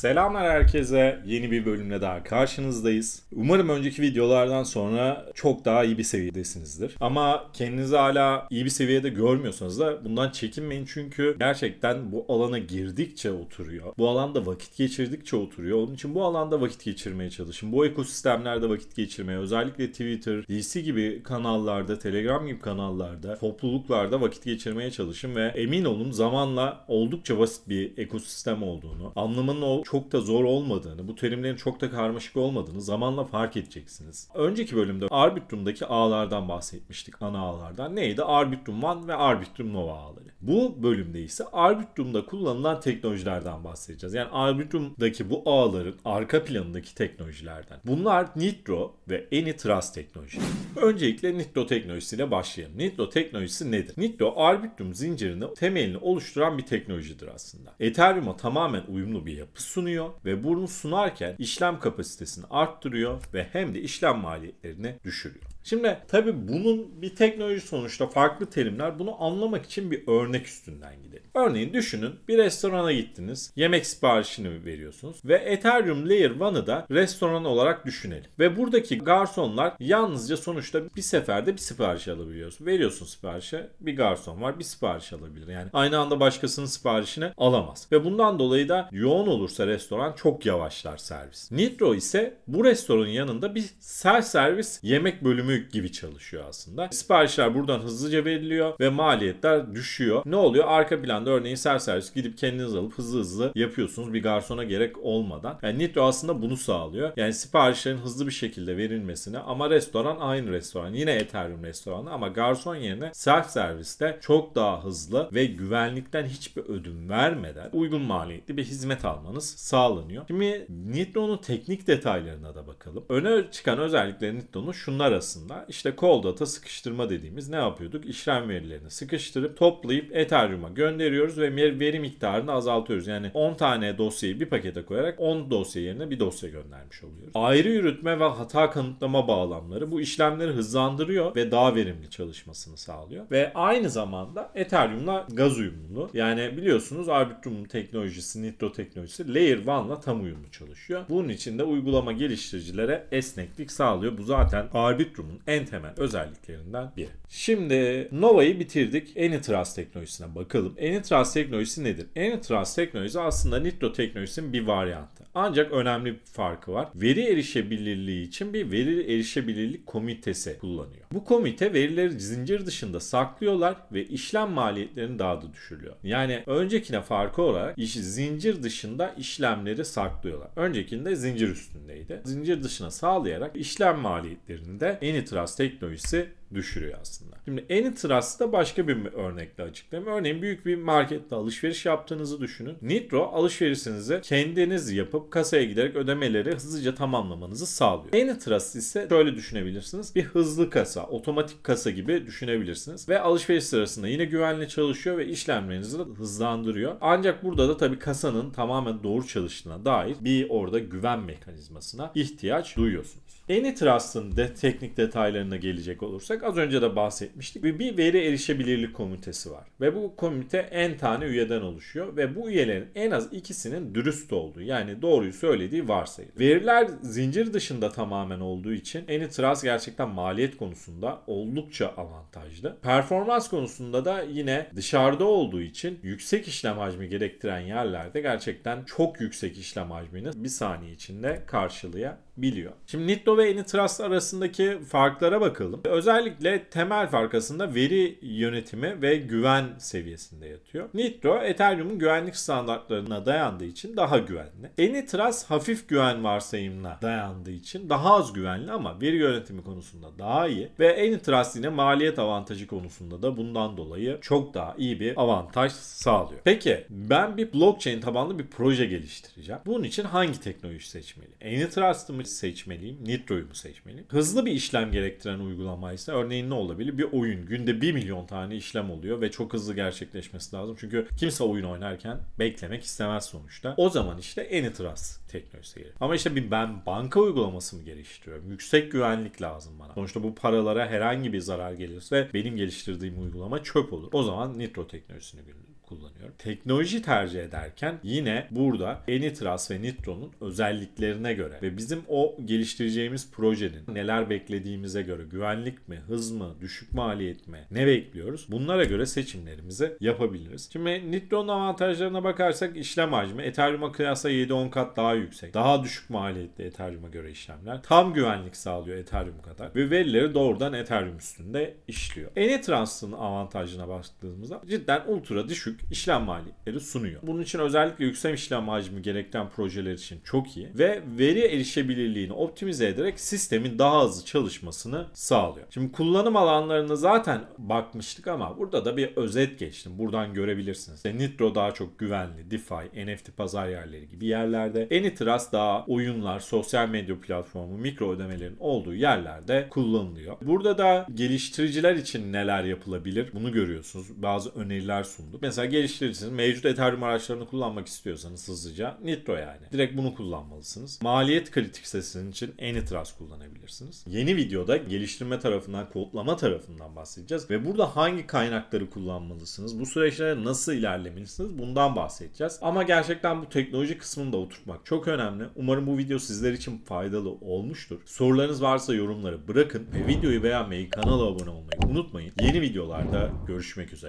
Selamlar herkese. Yeni bir bölümle daha karşınızdayız. Umarım önceki videolardan sonra çok daha iyi bir seviyedesinizdir. Ama kendinizi hala iyi bir seviyede görmüyorsanız da bundan çekinmeyin çünkü gerçekten bu alana girdikçe oturuyor. Bu alanda vakit geçirdikçe oturuyor. Onun için bu alanda vakit geçirmeye çalışın. Bu ekosistemlerde vakit geçirmeye özellikle Twitter, DC gibi kanallarda, Telegram gibi kanallarda, topluluklarda vakit geçirmeye çalışın ve emin olun zamanla oldukça basit bir ekosistem olduğunu, anlamının o çok da zor olmadığını, bu terimlerin çok da karmaşık olmadığını zamanla fark edeceksiniz. Önceki bölümde Arbitrum'daki ağlardan bahsetmiştik, ana ağlardan. Neydi? Arbitrum 1 ve Arbitrum Nova ağları. Bu bölümde ise Arbitrum'da kullanılan teknolojilerden bahsedeceğiz. Yani Arbitrum'daki bu ağların arka planındaki teknolojilerden. Bunlar Nitro ve Anytrust teknolojileri. Öncelikle Nitro teknolojisiyle başlayalım. Nitro teknolojisi nedir? Nitro Arbitrum zincirinin temelini oluşturan bir teknolojidir aslında. Ethereum'a tamamen uyumlu bir yapı sunuyor ve bunu sunarken işlem kapasitesini arttırıyor ve hem de işlem maliyetlerini düşürüyor. Şimdi tabii bunun bir teknoloji sonuçta farklı terimler. Bunu anlamak için bir örnek üstünden gidelim. Örneğin düşünün bir restorana gittiniz. Yemek siparişini veriyorsunuz. Ve Ethereum Layer 1'ı da restoran olarak düşünelim. Ve buradaki garsonlar yalnızca sonuçta bir seferde bir sipariş alabiliyorsun. Veriyorsun siparişe bir garson var bir sipariş alabilir. Yani aynı anda başkasının siparişini alamaz. Ve bundan dolayı da yoğun olursa restoran çok yavaşlar servis. Nitro ise bu restoranın yanında bir self servis yemek bölümü bölümü gibi çalışıyor aslında. Siparişler buradan hızlıca veriliyor ve maliyetler düşüyor. Ne oluyor? Arka planda örneğin servis gidip kendiniz alıp hızlı hızlı yapıyorsunuz bir garsona gerek olmadan. Yani Nitro aslında bunu sağlıyor. Yani siparişlerin hızlı bir şekilde verilmesine ama restoran aynı restoran. Yine Ethereum restoranı ama garson yerine self serviste çok daha hızlı ve güvenlikten hiçbir ödün vermeden uygun maliyetli bir hizmet almanız sağlanıyor. Şimdi Nitro'nun teknik detaylarına da bakalım. Öne çıkan özellikleri Nitro'nun şunlar aslında aslında işte cold data sıkıştırma dediğimiz ne yapıyorduk? İşlem verilerini sıkıştırıp toplayıp Ethereum'a gönderiyoruz ve veri miktarını azaltıyoruz. Yani 10 tane dosyayı bir pakete koyarak 10 dosya yerine bir dosya göndermiş oluyoruz. Ayrı yürütme ve hata kanıtlama bağlamları bu işlemleri hızlandırıyor ve daha verimli çalışmasını sağlıyor. Ve aynı zamanda Ethereum'la gaz uyumlu. Yani biliyorsunuz Arbitrum teknolojisi, Nitro teknolojisi Layer 1'la tam uyumlu çalışıyor. Bunun için de uygulama geliştiricilere esneklik sağlıyor. Bu zaten Arbitrum Novaton'un en temel özelliklerinden biri. Şimdi Nova'yı bitirdik. Anytrust teknolojisine bakalım. Anytrust teknolojisi nedir? Anytrust teknolojisi aslında Nitro teknolojisinin bir varyantı. Ancak önemli bir farkı var. Veri erişebilirliği için bir veri erişebilirlik komitesi kullanıyor. Bu komite verileri zincir dışında saklıyorlar ve işlem maliyetlerini daha da düşürüyor. Yani öncekine farkı olarak iş zincir dışında işlemleri saklıyorlar. Öncekinde zincir üstündeydi. Zincir dışına sağlayarak işlem maliyetlerinde Anytrust teknolojisi düşürüyor aslında. Şimdi Anytrust'ı da başka bir örnekle açıklayayım. Örneğin büyük bir markette alışveriş yaptığınızı düşünün. Nitro alışverişinizi kendiniz yapıp kasaya giderek ödemeleri hızlıca tamamlamanızı sağlıyor. Anytrust ise şöyle düşünebilirsiniz. Bir hızlı kasa, otomatik kasa gibi düşünebilirsiniz. Ve alışveriş sırasında yine güvenli çalışıyor ve işlemlerinizi de hızlandırıyor. Ancak burada da tabii kasanın tamamen doğru çalıştığına dair bir orada güven mekanizmasına ihtiyaç duyuyorsunuz. Anytrust'ın de teknik detaylarına gelecek olursak olacak. Az önce de bahsetmiştik. Bir veri erişebilirlik komitesi var. Ve bu komite en tane üyeden oluşuyor. Ve bu üyelerin en az ikisinin dürüst olduğu yani doğruyu söylediği varsayılır. Veriler zincir dışında tamamen olduğu için Anytrust gerçekten maliyet konusunda oldukça avantajlı. Performans konusunda da yine dışarıda olduğu için yüksek işlem hacmi gerektiren yerlerde gerçekten çok yüksek işlem hacmini bir saniye içinde karşılayabiliyor. Şimdi Nitro ve Anytrust arasındaki farklara bakalım. Özellikle Özellikle temel fark aslında veri yönetimi ve güven seviyesinde yatıyor. Nitro Ethereum'un güvenlik standartlarına dayandığı için daha güvenli. Anytrust hafif güven varsayımına dayandığı için daha az güvenli ama veri yönetimi konusunda daha iyi ve Anytrust yine maliyet avantajı konusunda da bundan dolayı çok daha iyi bir avantaj sağlıyor. Peki ben bir blockchain tabanlı bir proje geliştireceğim. Bunun için hangi teknoloji seçmeli? Anytrust'ı mı seçmeliyim? Nitro'yu mu seçmeliyim? Hızlı bir işlem gerektiren uygulamaysa örneğin ne olabilir? Bir oyun. Günde 1 milyon tane işlem oluyor ve çok hızlı gerçekleşmesi lazım. Çünkü kimse oyun oynarken beklemek istemez sonuçta. O zaman işte Anytrust teknolojisi gelir. Ama işte bir ben banka uygulaması mı geliştiriyorum? Yüksek güvenlik lazım bana. Sonuçta bu paralara herhangi bir zarar gelirse benim geliştirdiğim uygulama çöp olur. O zaman Nitro teknolojisini gündür kullanıyorum. Teknoloji tercih ederken yine burada Enitras ve Nitro'nun özelliklerine göre ve bizim o geliştireceğimiz projenin neler beklediğimize göre güvenlik mi, hız mı, düşük maliyet mi, ne bekliyoruz? Bunlara göre seçimlerimizi yapabiliriz. Şimdi Nitro'nun avantajlarına bakarsak işlem hacmi Ethereum'a kıyasla 7-10 kat daha yüksek. Daha düşük maliyetli Ethereum'a göre işlemler. Tam güvenlik sağlıyor Ethereum kadar. Ve verileri doğrudan Ethereum üstünde işliyor. Enitrust'ın avantajına baktığımızda cidden ultra düşük işlem maliyetleri sunuyor. Bunun için özellikle yüksek işlem hacmi gerektiren projeler için çok iyi ve veri erişebilirliğini optimize ederek sistemin daha hızlı çalışmasını sağlıyor. Şimdi kullanım alanlarına zaten bakmıştık ama burada da bir özet geçtim. Buradan görebilirsiniz. İşte Nitro daha çok güvenli, DeFi, NFT pazar yerleri gibi yerlerde. Anytrust daha oyunlar, sosyal medya platformu, mikro ödemelerin olduğu yerlerde kullanılıyor. Burada da geliştiriciler için neler yapılabilir bunu görüyorsunuz. Bazı öneriler sunduk. Mesela geliştirirsiniz. Mevcut Ethereum araçlarını kullanmak istiyorsanız hızlıca Nitro yani. Direkt bunu kullanmalısınız. Maliyet kritik sizin için Anytrust kullanabilirsiniz. Yeni videoda geliştirme tarafından, kodlama tarafından bahsedeceğiz ve burada hangi kaynakları kullanmalısınız, bu süreçlere nasıl ilerlemelisiniz bundan bahsedeceğiz. Ama gerçekten bu teknoloji kısmını da oturtmak çok önemli. Umarım bu video sizler için faydalı olmuştur. Sorularınız varsa yorumlara bırakın ve videoyu beğenmeyi, kanala abone olmayı unutmayın. Yeni videolarda görüşmek üzere.